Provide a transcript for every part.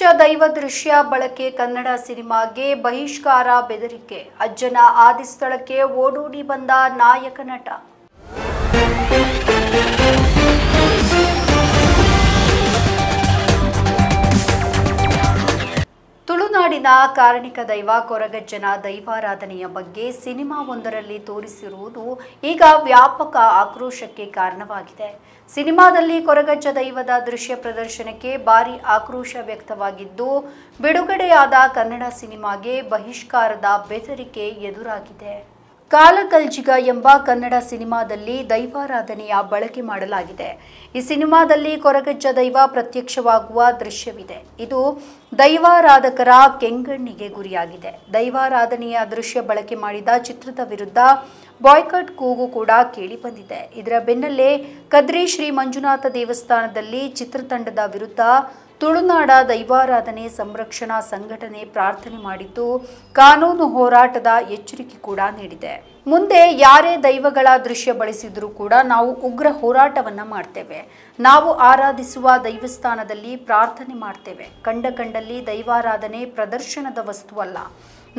ಕಿಚ್ಚ ದೈವ ದೃಶ್ಯ ಬಳಕೆ ಕನ್ನಡ ಸಿನಿಮಾಗೆ ಬಹಿಷ್ಕಾರ ಬೆದರಿಕೆ ಅಜ್ಜನ ಆದಿ ಸ್ಥಳಕ್ಕೆ ಓಡೂಡಿ ಬಂದ ನಾಯಕ ನಟ ಮಲೆನಾಡಿನ ಕಾರಣಿಕ ದೈವ ಕೊರಗಜ್ಜನ ದೈವಾರಾಧನೆಯ ಬಗ್ಗೆ ಸಿನಿಮಾವೊಂದರಲ್ಲಿ ತೋರಿಸಿರುವುದು ಈಗ ವ್ಯಾಪಕ ಆಕ್ರೋಶಕ್ಕೆ ಕಾರಣವಾಗಿದೆ ಸಿನಿಮಾದಲ್ಲಿ ಕೊರಗಜ್ಜ ದೈವದ ದೃಶ್ಯ ಪ್ರದರ್ಶನಕ್ಕೆ ಭಾರಿ ಆಕ್ರೋಶ ವ್ಯಕ್ತವಾಗಿದ್ದು ಬಿಡುಗಡೆಯಾದ ಕನ್ನಡ ಸಿನಿಮಾಗೆ ಬಹಿಷ್ಕಾರದ ಬೆದರಿಕೆ ಎದುರಾಗಿದೆ ಕಾಲಕಲ್ಜಿಗ ಎಂಬ ಕನ್ನಡ ಸಿನಿಮಾದಲ್ಲಿ ದೈವಾರಾಧನೆಯ ಬಳಕೆ ಮಾಡಲಾಗಿದೆ ಈ ಸಿನಿಮಾದಲ್ಲಿ ಕೊರಗಜ್ಜ ದೈವ ಪ್ರತ್ಯಕ್ಷವಾಗುವ ದೃಶ್ಯವಿದೆ ಇದು ದೈವಾರಾಧಕರ ಕೆಂಗಣ್ಣಿಗೆ ಗುರಿಯಾಗಿದೆ ದೈವಾರಾಧನೆಯ ದೃಶ್ಯ ಬಳಕೆ ಮಾಡಿದ ಚಿತ್ರದ ವಿರುದ್ಧ ಬಾಯ್ಕಟ್ ಕೂಗು ಕೂಡ ಕೇಳಿಬಂದಿದೆ ಇದರ ಬೆನ್ನಲ್ಲೇ ಕದ್ರಿ ಶ್ರೀ ಮಂಜುನಾಥ ದೇವಸ್ಥಾನದಲ್ಲಿ ಚಿತ್ರತಂಡದ ವಿರುದ್ಧ ತುಳುನಾಡ ದೈವಾರಾಧನೆ ಸಂರಕ್ಷಣಾ ಸಂಘಟನೆ ಪ್ರಾರ್ಥನೆ ಮಾಡಿದ್ದು ಕಾನೂನು ಹೋರಾಟದ ಎಚ್ಚರಿಕೆ ಕೂಡ ನೀಡಿದೆ ಮುಂದೆ ಯಾರೇ ದೈವಗಳ ದೃಶ್ಯ ಬಳಸಿದರೂ ಕೂಡ ನಾವು ಉಗ್ರ ಹೋರಾಟವನ್ನು ಮಾಡ್ತೇವೆ ನಾವು ಆರಾಧಿಸುವ ದೈವಸ್ಥಾನದಲ್ಲಿ ಪ್ರಾರ್ಥನೆ ಮಾಡ್ತೇವೆ ಕಂಡ ಕಂಡಲ್ಲಿ ದೈವಾರಾಧನೆ ಪ್ರದರ್ಶನದ ವಸ್ತುವಲ್ಲ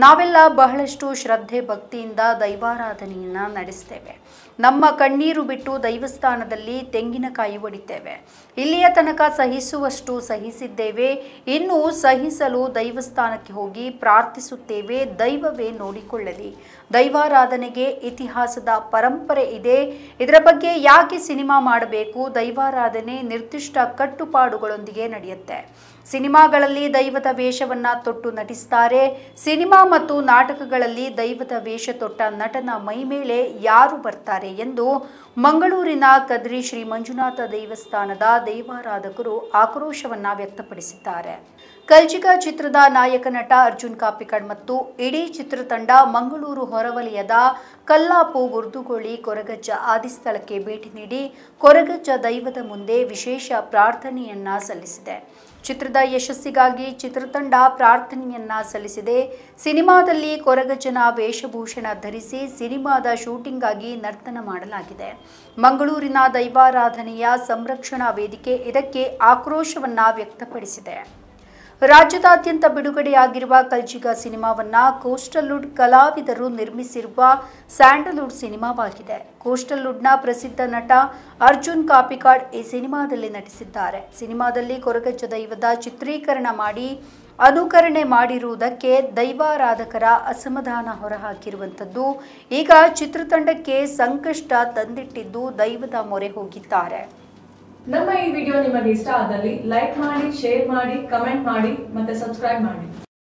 ನಾವೆಲ್ಲ ಬಹಳಷ್ಟು ಶ್ರದ್ಧೆ ಭಕ್ತಿಯಿಂದ ದೈವಾರಾಧನೆಯನ್ನು ನಡೆಸ್ತೇವೆ ನಮ್ಮ ಕಣ್ಣೀರು ಬಿಟ್ಟು ದೈವಸ್ಥಾನದಲ್ಲಿ ತೆಂಗಿನಕಾಯಿ ಒಡಿತೇವೆ ಇಲ್ಲಿಯ ತನಕ ಸಹಿಸುವಷ್ಟು ಸಹಿಸಿದ್ದೇವೆ ಇನ್ನು ಸಹಿಸಲು ದೈವಸ್ಥಾನಕ್ಕೆ ಹೋಗಿ ಪ್ರಾರ್ಥಿಸುತ್ತೇವೆ ದೈವವೇ ನೋಡಿಕೊಳ್ಳಲಿ ದೈವಾರಾಧನೆಗೆ ಇತಿಹಾಸದ ಪರಂಪರೆ ಇದೆ ಇದರ ಬಗ್ಗೆ ಯಾಕೆ ಸಿನಿಮಾ ಮಾಡಬೇಕು ದೈವಾರಾಧನೆ ನಿರ್ದಿಷ್ಟ ಕಟ್ಟುಪಾಡುಗಳೊಂದಿಗೆ ನಡೆಯುತ್ತೆ ಸಿನಿಮಾಗಳಲ್ಲಿ ದೈವದ ವೇಷವನ್ನ ತೊಟ್ಟು ನಟಿಸ್ತಾರೆ ಸಿನಿಮಾ ಮತ್ತು ನಾಟಕಗಳಲ್ಲಿ ದೈವದ ವೇಷ ತೊಟ್ಟ ನಟನ ಮೈಮೇಲೆ ಯಾರು ಬರ್ತಾರೆ ಎಂದು ಮಂಗಳೂರಿನ ಕದ್ರಿ ಶ್ರೀ ಮಂಜುನಾಥ ದೇವಸ್ಥಾನದ ದೈವಾರಾಧಕರು ಆಕ್ರೋಶವನ್ನ ವ್ಯಕ್ತಪಡಿಸಿದ್ದಾರೆ ಕಲ್ಜಿಗ ಚಿತ್ರದ ನಾಯಕ ನಟ ಅರ್ಜುನ್ ಕಾಪಿಕಡ್ ಮತ್ತು ಇಡೀ ಚಿತ್ರತಂಡ ಮಂಗಳೂರು ಹೊರವಲಯದ ಕಲ್ಲಾಪು ಗುರ್ದುಗೋಳಿ ಕೊರಗಜ್ಜ ಆದಿ ಸ್ಥಳಕ್ಕೆ ಭೇಟಿ ನೀಡಿ ಕೊರಗಜ್ಜ ದೈವದ ಮುಂದೆ ವಿಶೇಷ ಪ್ರಾರ್ಥನೆಯನ್ನ ಸಲ್ಲಿಸಿದೆ ಚಿತ್ರದ ಯಶಸ್ಸಿಗಾಗಿ ಚಿತ್ರತಂಡ ಪ್ರಾರ್ಥನೆಯನ್ನ ಸಲ್ಲಿಸಿದೆ ಸಿನಿಮಾದಲ್ಲಿ ಕೊರಗಜನ ವೇಷಭೂಷಣ ಧರಿಸಿ ಸಿನಿಮಾದ ಶೂಟಿಂಗ್ಗಾಗಿ ನರ್ತನ ಮಾಡಲಾಗಿದೆ ಮಂಗಳೂರಿನ ದೈವಾರಾಧನೆಯ ಸಂರಕ್ಷಣಾ ವೇದಿಕೆ ಇದಕ್ಕೆ ಆಕ್ರೋಶವನ್ನ ವ್ಯಕ್ತಪಡಿಸಿದೆ ರಾಜ್ಯದಾದ್ಯಂತ ಬಿಡುಗಡೆಯಾಗಿರುವ ಕಲ್ಜಿಗ ಸಿನಿಮಾವನ್ನ ಕೋಸ್ಟಲ್ವುಡ್ ಕಲಾವಿದರು ನಿರ್ಮಿಸಿರುವ ಸ್ಯಾಂಡಲ್ವುಡ್ ಸಿನಿಮಾವಾಗಿದೆ ಕೋಸ್ಟಲ್ವುಡ್ನ ಪ್ರಸಿದ್ಧ ನಟ ಅರ್ಜುನ್ ಕಾಪಿಕಾಡ್ ಈ ಸಿನಿಮಾದಲ್ಲಿ ನಟಿಸಿದ್ದಾರೆ ಸಿನಿಮಾದಲ್ಲಿ ಕೊರಗಜ್ಜ ದೈವದ ಚಿತ್ರೀಕರಣ ಮಾಡಿ ಅನುಕರಣೆ ಮಾಡಿರುವುದಕ್ಕೆ ದೈವಾರಾಧಕರ ಅಸಮಾಧಾನ ಹೊರಹಾಕಿರುವಂಥದ್ದು ಈಗ ಚಿತ್ರತಂಡಕ್ಕೆ ಸಂಕಷ್ಟ ತಂದಿಟ್ಟಿದ್ದು ದೈವದ ಮೊರೆ ಹೋಗಿದ್ದಾರೆ ನಮ್ಮ ಈ ವಿಡಿಯೋ ನಿಮಗೆ ಇಷ್ಟ ಆದಲ್ಲಿ ಲೈಕ್ ಮಾಡಿ ಶೇರ್ ಮಾಡಿ ಕಮೆಂಟ್ ಮಾಡಿ ಮತ್ತೆ ಸಬ್ಸ್ಕ್ರೈಬ್ ಮಾಡಿ